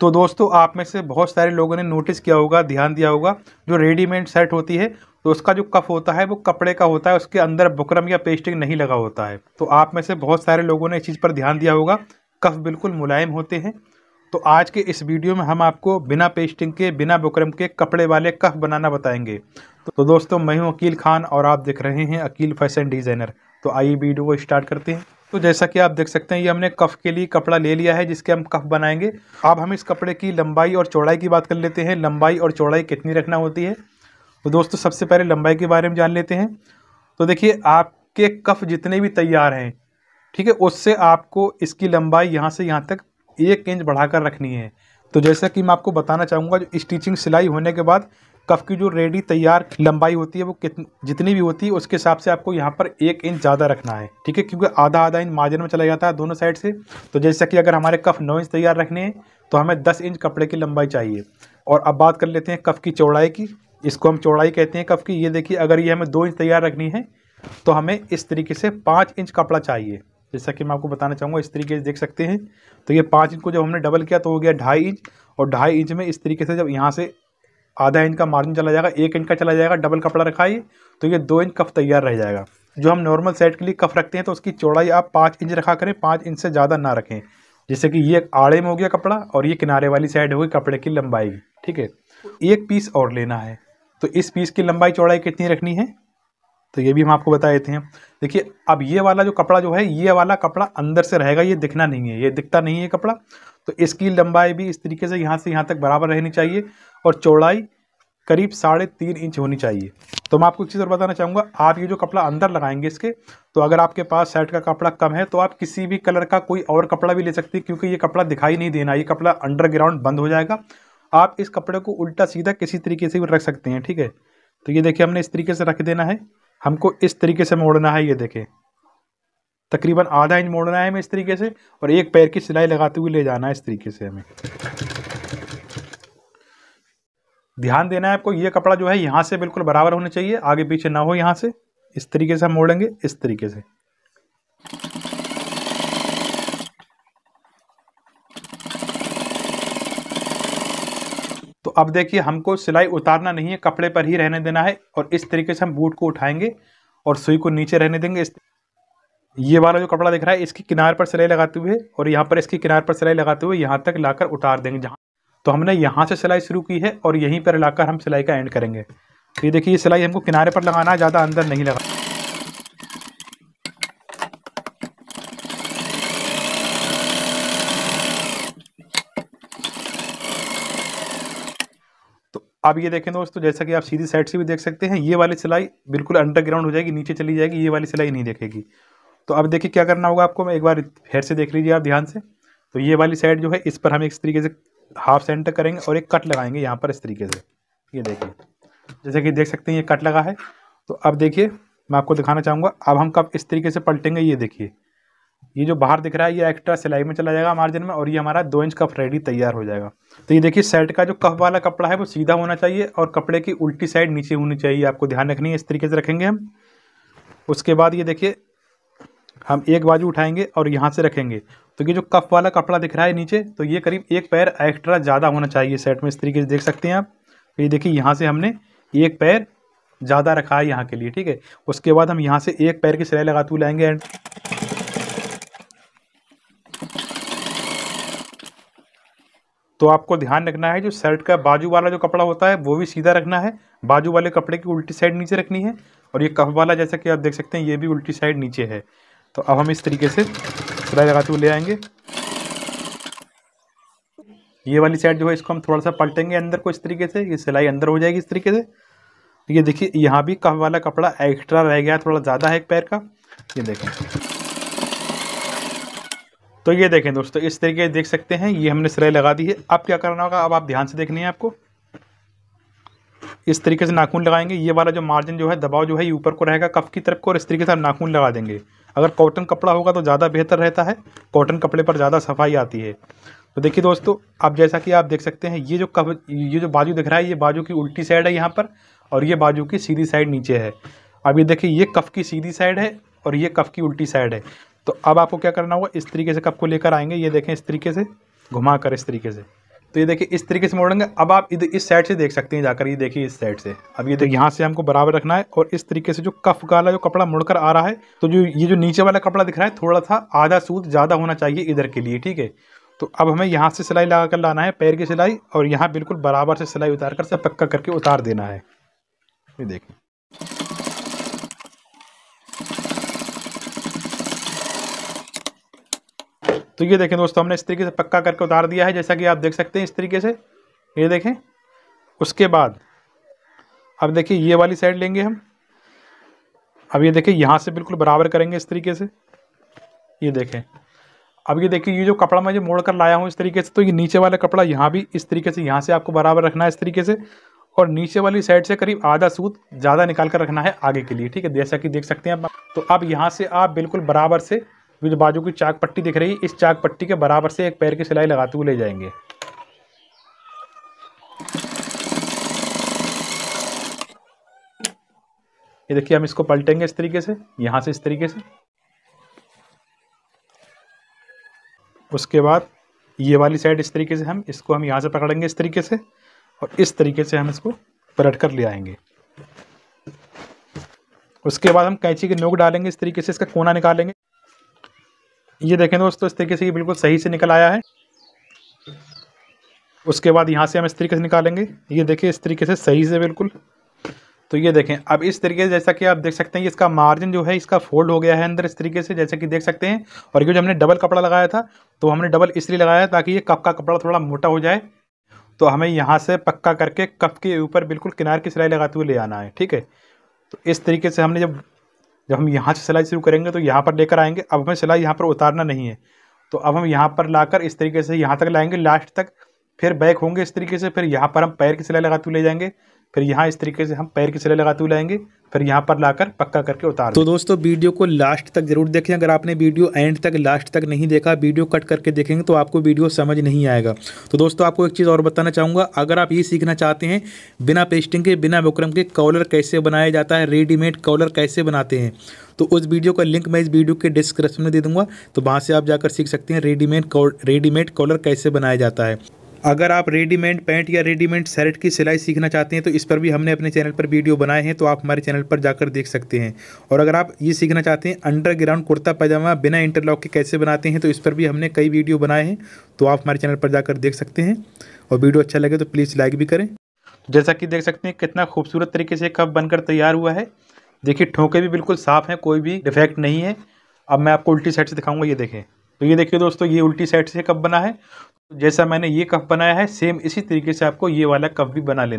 तो दोस्तों आप में से बहुत सारे लोगों ने नोटिस किया होगा ध्यान दिया होगा जो रेडीमेड शर्ट होती है तो उसका जो कफ होता है वो कपड़े का होता है उसके अंदर बुकरम या पेस्टिंग नहीं लगा होता है तो आप में से बहुत सारे लोगों ने इस चीज़ पर ध्यान दिया होगा कफ बिल्कुल मुलायम होते हैं तो आज के इस वीडियो में हम आपको बिना पेस्टिंग के बिना बुकरम के कपड़े वाले कफ बनाना बताएंगे तो दोस्तों मैं हूँ अकील खान और आप देख रहे हैं अकील फैशन डिज़ाइनर तो आइए वीडियो को स्टार्ट करते हैं तो जैसा कि आप देख सकते हैं ये हमने कफ के लिए कपड़ा ले लिया है जिसके हम कफ बनाएंगे अब हम इस कपड़े की लंबाई और चौड़ाई की बात कर लेते हैं लंबाई और चौड़ाई कितनी रखना होती है तो दोस्तों सबसे पहले लंबाई के बारे में जान लेते हैं तो देखिए आपके कफ जितने भी तैयार हैं ठीक है उससे आपको इसकी लंबाई यहाँ से यहाँ तक एक इंच बढ़ाकर रखनी है तो जैसा कि मैं आपको बताना चाहूँगा जो स्टिचिंग सिलाई होने के बाद कफ की जो रेडी तैयार लंबाई होती है वो कितनी जितनी भी होती है उसके हिसाब से आपको यहाँ पर एक इंच ज़्यादा रखना है ठीक है क्योंकि आधा आधा इंच मार्जिन में चला जाता है दोनों साइड से तो जैसा कि अगर हमारे कफ नौ इंच तैयार रखने हैं तो हमें दस इंच कपड़े की लंबाई चाहिए और अब बात कर लेते हैं कफ की चौड़ाई की इसको हम चौड़ाई कहते हैं कफ की ये देखिए अगर ये हमें दो इंच तैयार रखनी है तो हमें इस तरीके से पाँच इंच कपड़ा चाहिए जैसा कि मैं आपको बताना चाहूँगा इस तरीके से देख सकते हैं तो ये पाँच इंच को जब हमने डबल किया तो हो गया ढाई इंच और ढाई इंच में इस तरीके से जब यहाँ से आधा इंच का मार्जिन चला जाएगा एक इंच का चला जाएगा डबल कपड़ा रखा है तो ये दो इंच कफ तैयार रह जाएगा जो हम नॉर्मल सेट के लिए कफ रखते हैं तो उसकी चौड़ाई आप पाँच इंच रखा करें पाँच इंच से ज़्यादा ना रखें जैसे कि ये आड़े में हो गया कपड़ा और ये किनारे वाली साइड होगी कपड़े की लंबाई ठीक है एक पीस और लेना है तो इस पीस की लंबाई चौड़ाई कितनी रखनी है तो ये भी हम आपको बता देते हैं देखिए अब ये वाला जो कपड़ा जो है ये वाला कपड़ा अंदर से रहेगा ये दिखना नहीं है ये दिखता नहीं है कपड़ा तो इसकी लंबाई भी इस तरीके से यहाँ से यहाँ तक बराबर रहनी चाहिए और चौड़ाई करीब साढ़े तीन इंच होनी चाहिए तो मैं आपको एक चीज़ और बताना चाहूँगा आप ये जो कपड़ा अंदर लगाएंगे इसके तो अगर आपके पास शर्ट का कपड़ा कम है तो आप किसी भी कलर का कोई और कपड़ा भी ले सकते हैं क्योंकि ये कपड़ा दिखाई नहीं देना ये कपड़ा अंडरग्राउंड बंद हो जाएगा आप इस कपड़े को उल्टा सीधा किसी तरीके से भी रख सकते हैं ठीक है तो ये देखिए हमने इस तरीके से रख देना है हमको इस तरीके से मोड़ना है ये देखें तकरीबन आधा इंच मोड़ना है हमें इस तरीके से और एक पैर की सिलाई लगाते हुए ले जाना है इस तरीके से हमें ध्यान देना है आपको ये कपड़ा जो है यहाँ से बिल्कुल बराबर होना चाहिए आगे पीछे ना हो यहाँ से इस तरीके से हम मोड़ेंगे इस तरीके से तो अब देखिए हमको सिलाई उतारना नहीं है कपड़े पर ही रहने देना है और इस तरीके से हम बूट को उठाएंगे और सुई को नीचे रहने देंगे इस ये वाला जो कपड़ा दिख रहा है इसकी किनार पर सिलाई लगाते हुए और यहाँ पर इसकी किनार पर सिलाई लगाते हुए यहाँ तक लाकर उतार देंगे जहाँ तो हमने यहाँ से सिलाई शुरू की है और यहीं पर लाकर हम सिलाई का एंड करेंगे तो ये देखिए ये सिलाई हमको किनारे पर लगाना है ज़्यादा अंदर नहीं लगा अब ये देखें दोस्तों जैसा कि आप सीधी साइड से भी देख सकते हैं ये वाली सिलाई बिल्कुल अंडरग्राउंड हो जाएगी नीचे चली जाएगी ये वाली सिलाई नहीं देखेगी तो अब देखिए क्या करना होगा आपको मैं एक बार फिर से देख लीजिए आप ध्यान से तो ये वाली साइड जो है इस पर हम इस तरीके से हाफ सेंटर करेंगे और एक कट लगाएंगे यहाँ पर इस तरीके से ये देखिए जैसे कि देख सकते हैं ये कट लगा है तो अब देखिए मैं आपको दिखाना चाहूँगा अब हम कब इस तरीके से पलटेंगे ये देखिए ये जो बाहर दिख रहा है ये एक्स्ट्रा सिलाई में चला जाएगा मार्जिन में और ये हमारा दो इंच कफ रेडी तैयार हो जाएगा तो ये देखिए सेट का जो कफ वाला कपड़ा है वो सीधा होना चाहिए और कपड़े की उल्टी साइड नीचे होनी चाहिए आपको ध्यान रखनी है इस तरीके से रखेंगे हम उसके बाद ये देखिए हम एक बाजू उठाएंगे और यहाँ से रखेंगे तो ये जो कफ वाला कपड़ा दिख रहा है नीचे तो ये करीब एक पैर एक्स्ट्रा ज़्यादा होना चाहिए सेट में इस तरीके से देख सकते हैं आप तो ये देखिए यहाँ से हमने एक पैर ज़्यादा रखा है यहाँ के लिए ठीक है उसके बाद हम यहाँ से एक पैर की सिलाई लगाते हुए लाएंगे एंड तो आपको ध्यान रखना है जो शर्ट का बाजू वाला जो कपड़ा होता है वो भी सीधा रखना है बाजू वाले कपड़े की उल्टी साइड नीचे रखनी है और ये कफ वाला जैसा कि आप देख सकते हैं ये भी उल्टी साइड नीचे है तो अब हम इस तरीके से सिलाई लगाते हुए ले आएंगे ये वाली साइड जो है इसको हम थोड़ा सा पलटेंगे अंदर को इस तरीके से ये सिलाई अंदर हो जाएगी इस तरीके से ये देखिए यहाँ भी कफ वाला कपड़ा एक्स्ट्रा रह गया थोड़ा ज़्यादा है एक पैर का ये देखें तो ये देखें दोस्तों इस तरीके देख सकते हैं ये हमने सिलाई लगा दी है अब क्या करना होगा अब आप ध्यान से देखनी है आपको इस तरीके से नाखून लगाएंगे ये वाला जो मार्जिन जो है दबाव जो है ये ऊपर को रहेगा कफ की तरफ को और इस तरीके से आप नाखून लगा देंगे अगर कॉटन कपड़ा होगा तो ज़्यादा बेहतर रहता है कॉटन कपड़े पर ज़्यादा सफाई आती है तो देखिए दोस्तों अब जैसा कि आप देख सकते हैं ये जो कफ ये जो बाजू दिख रहा है ये बाजू की उल्टी साइड है यहाँ पर और ये बाजू की सीधी साइड नीचे है अब ये देखिए ये कफ की सीधी साइड है और ये कफ की उल्टी साइड है तो अब आपको क्या करना होगा इस तरीके से कप को लेकर आएंगे ये देखें इस तरीके से घुमा कर इस तरीके से तो ये देखिए इस तरीके से मोड़ेंगे अब आप इधर इस साइड से देख सकते हैं जाकर ये देखिए इस साइड से अब ये देखिए यहाँ से हमको बराबर रखना है और इस तरीके से जो कफ वाला जो कपड़ा मुड़कर आ रहा है तो जो ये जो नीचे वाला कपड़ा दिख रहा है थोड़ा सा आधा सूत ज़्यादा होना चाहिए इधर के लिए ठीक है तो अब हमें यहाँ से सिलाई लगा कर लाना है पैर की सिलाई और यहाँ बिल्कुल बराबर से सिलाई उतार कर सब पक्का करके उतार देना है ये देखिए तो ये देखें दोस्तों हमने इस तरीके से पक्का करके उतार दिया है जैसा कि आप देख सकते हैं इस तरीके से ये देखें उसके बाद अब देखिए ये वाली साइड लेंगे हम अब ये देखिए यहाँ से बिल्कुल बराबर करेंगे इस तरीके से ये देखें अब ये देखिए ये जो कपड़ा मैं जो मोड़ कर लाया हूँ इस तरीके से तो ये नीचे वाला कपड़ा यहाँ भी इस तरीके से यहाँ से आपको बराबर रखना है इस तरीके से और नीचे वाली साइड से करीब आधा सूत ज़्यादा निकाल कर रखना है आगे के लिए ठीक है जैसा कि देख सकते हैं आप तो अब यहाँ से आप बिल्कुल बराबर से जो बाजू की चाक पट्टी दिख रही है इस चाक पट्टी के बराबर से एक पैर की सिलाई लगाते हुए ले जाएंगे ये देखिए हम इसको पलटेंगे इस तरीके से यहाँ से इस तरीके से उसके बाद ये वाली साइड इस तरीके से हम इसको हम यहाँ से पकड़ेंगे इस तरीके से और इस तरीके से हम इसको पलट कर ले आएंगे उसके बाद हम कैंची की नोक डालेंगे इस तरीके से इसका कोना निकालेंगे ये देखें दोस्तों इस तरीके से ये बिल्कुल सही से निकल आया है उसके बाद यहाँ से हम इस तरीके से निकालेंगे ये देखिए इस तरीके से सही से बिल्कुल तो ये देखें अब इस तरीके से जैसा कि आप देख सकते हैं कि इसका मार्जिन जो है इसका फोल्ड हो गया है अंदर इस तरीके से जैसे कि देख सकते हैं और ये हमने डबल कपड़ा लगाया था तो हमने डबल इसलिए लगाया ताकि ये कप का कपड़ा थोड़ा मोटा हो जाए तो हमें यहाँ से पक्का करके कप के ऊपर बिल्कुल किनार की सिलाई लगाते हुए ले आना है ठीक है तो इस तरीके से हमने जब जब हम यहाँ से सिलाई शुरू करेंगे तो यहाँ पर लेकर आएंगे अब हमें सिलाई यहाँ पर उतारना नहीं है तो अब हम यहाँ पर लाकर इस तरीके से यहाँ तक लाएंगे लास्ट तक फिर बैक होंगे इस तरीके से फिर यहाँ पर हम पैर की सिलाई लगाते हुए ले जाएंगे फिर यहाँ इस तरीके से हम पैर की सिलाई लगाते हुए लाएंगे फिर यहाँ पर लाकर पक्का करके उतार तो दोस्तों वीडियो को लास्ट तक जरूर देखें अगर आपने वीडियो एंड तक लास्ट तक नहीं देखा वीडियो कट करके देखेंगे तो आपको वीडियो समझ नहीं आएगा तो दोस्तों आपको एक चीज़ और बताना चाहूँगा अगर आप ये सीखना चाहते हैं बिना पेस्टिंग के बिना विक्रम के कॉलर कैसे बनाया जाता है रेडीमेड कॉलर कैसे बनाते हैं तो उस वीडियो का लिंक मैं इस वीडियो के डिस्क्रिप्शन में दे दूँगा तो वहाँ से आप जाकर सीख सकते हैं रेडीमेड रेडीमेड कॉलर कैसे बनाया जाता है अगर आप रेडीमेड पैंट या रेडीमेड शर्ट की सिलाई सीखना चाहते हैं तो इस पर भी हमने अपने चैनल पर वीडियो बनाए हैं तो आप हमारे चैनल पर जाकर देख सकते हैं और अगर आप ये सीखना चाहते हैं अंडरग्राउंड कुर्ता पैजामा बिना इंटरलॉक के कैसे बनाते हैं तो इस पर भी हमने कई वीडियो बनाए हैं तो आप हमारे चैनल पर जाकर देख सकते हैं और वीडियो अच्छा लगे तो प्लीज़ लाइक भी करें जैसा कि देख सकते हैं कितना खूबसूरत तरीके से कप बनकर तैयार हुआ है देखिए ठोके भी बिल्कुल साफ़ हैं कोई भी डिफेक्ट नहीं है अब मैं आपको उल्टी साइड से दिखाऊंगा ये देखें तो ये देखिए दोस्तों ये उल्टी साइड से कप बना है जैसा मैंने ये कप बनाया है सेम इसी तरीके से आपको ये वाला कप भी बना लेना है